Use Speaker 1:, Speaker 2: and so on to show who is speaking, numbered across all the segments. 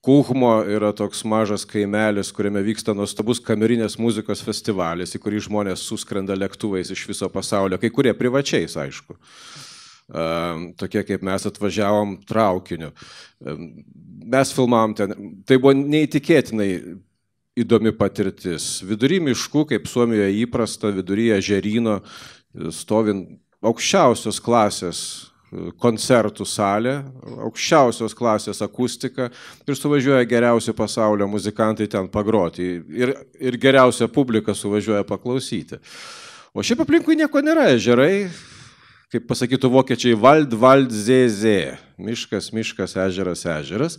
Speaker 1: Kuhmo yra toks mažas kaimelis, kuriame vyksta nuostabus kamerinės muzikos festivalis, į kurį žmonės suskrenda lėktuvais iš viso pasaulio, kai kurie privačiais, aišku. Ehm, tokie kaip mes atvažiavom traukiniu. Ehm, mes filmavom ten, tai buvo neįtikėtinai įdomi patirtis. Vidury miškų, kaip Suomijoje įprasta, viduryje žerino, stovint aukščiausios klasės koncertų salė, aukščiausios klasės akustika ir suvažiuoja geriausi pasaulio muzikantai ten pagroti ir, ir geriausia publika suvažiuoja paklausyti. O šiaip aplinkui nieko nėra, ežerai, kaip pasakytų vokiečiai, vald, vald, zėzė, miškas, miškas, ežeras, ežeras.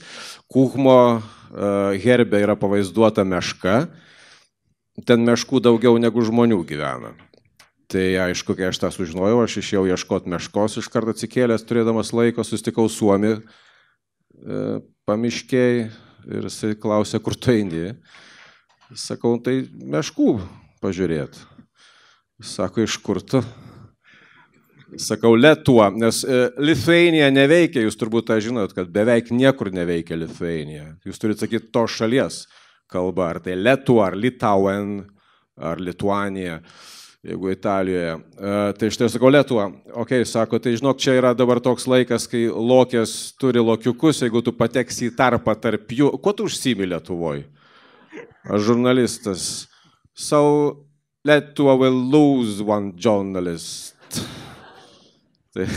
Speaker 1: Kuhmo e, herbė yra pavaizduota meška, ten meškų daugiau negu žmonių gyvena. Tai aišku, kai aš tą sužinojau, aš išėjau ieškoti meškos, iš karto atsikėlęs, turėdamas laiko, sustikau Suomi e, pamiškiai ir jisai klausė, kur tu eini. Sakau, tai meškų pažiūrėt. Sako, iš kur tu? Sakau, Lietuva, nes e, Lithuanija neveikia, jūs turbūt tą žinot, kad beveik niekur neveikia Lithuanija. Jūs turite sakyti to šalies kalbą, ar tai Lietuva, ar Litauen, ar Lituanija. E, jeigu Italijoje. E, tai štai sakau Lietuva, okei, okay, sako, tai žinok, čia yra dabar toks laikas, kai lokės turi lokiukus, jeigu tu pateksi į tarpą tarp jų. Kuo tu užsimi Lietuvoje? Aš žurnalistas. So, Lietuva will lose one journalist. tai.